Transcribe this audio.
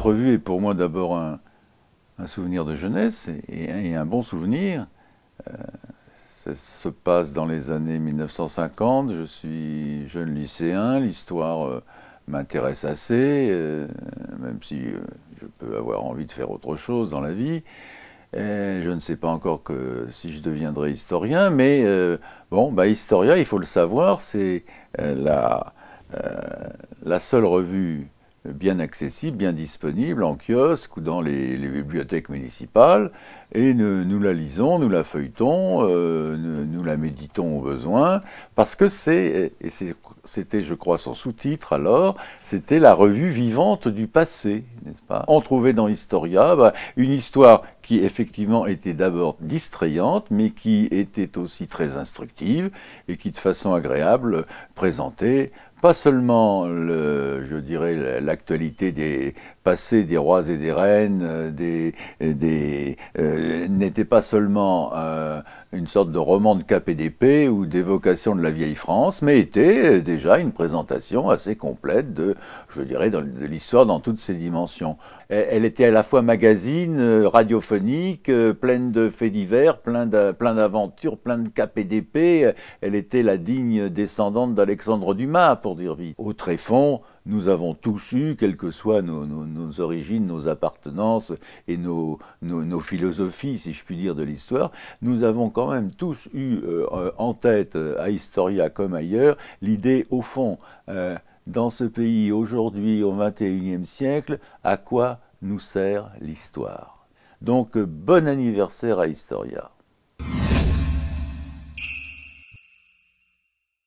revue est pour moi d'abord un, souvenir de jeunesse et, un bon souvenir. Euh, ça se passe dans les années 1950, je suis jeune lycéen, l'histoire euh, m'intéresse assez, euh, même si je peux avoir envie de faire autre chose dans la vie. je ne sais pas encore que si je deviendrai historien, mais bon, bah, historien, il faut le savoir, c'est la, la seule revue bien accessible, bien disponible en kiosque ou dans les, bibliothèques municipales. Et nous la lisons, nous la feuilletons, euh, nous, la méditons au besoin, parce que c'est, et c'était je crois son sous-titre alors, c'était la revue vivante du passé, n'est-ce pas On trouvait dans Historia bah, une histoire qui effectivement était d'abord distrayante, mais qui était aussi très instructive et qui de façon agréable présentait pas seulement, le, je dirais, l'actualité des passés des rois et des reines, euh, des, des euh, n'était pas seulement euh, une sorte de roman de cap et d'épée ou d'évocation de la vieille France, mais était déjà une présentation assez complète de, je dirais, de, l'histoire dans toutes ses dimensions. E, elle, était à la fois magazine, radiophonique, pleine de faits divers, plein d'aventures, plein de cap et d'épée. Elle était la digne descendante d'Alexandre Dumas dire Au Tréfonds, nous avons tous eu, quelles que soient nos, origines, nos appartenances et nos, philosophies, si je puis dire, de l'histoire, nous avons quand même tous eu euh, euh, en tête, euh, à Historia comme ailleurs, l'idée, au fond, dans ce pays, aujourd'hui, au XXIe siècle, à quoi nous sert l'histoire. Donc, bon anniversaire à Historia.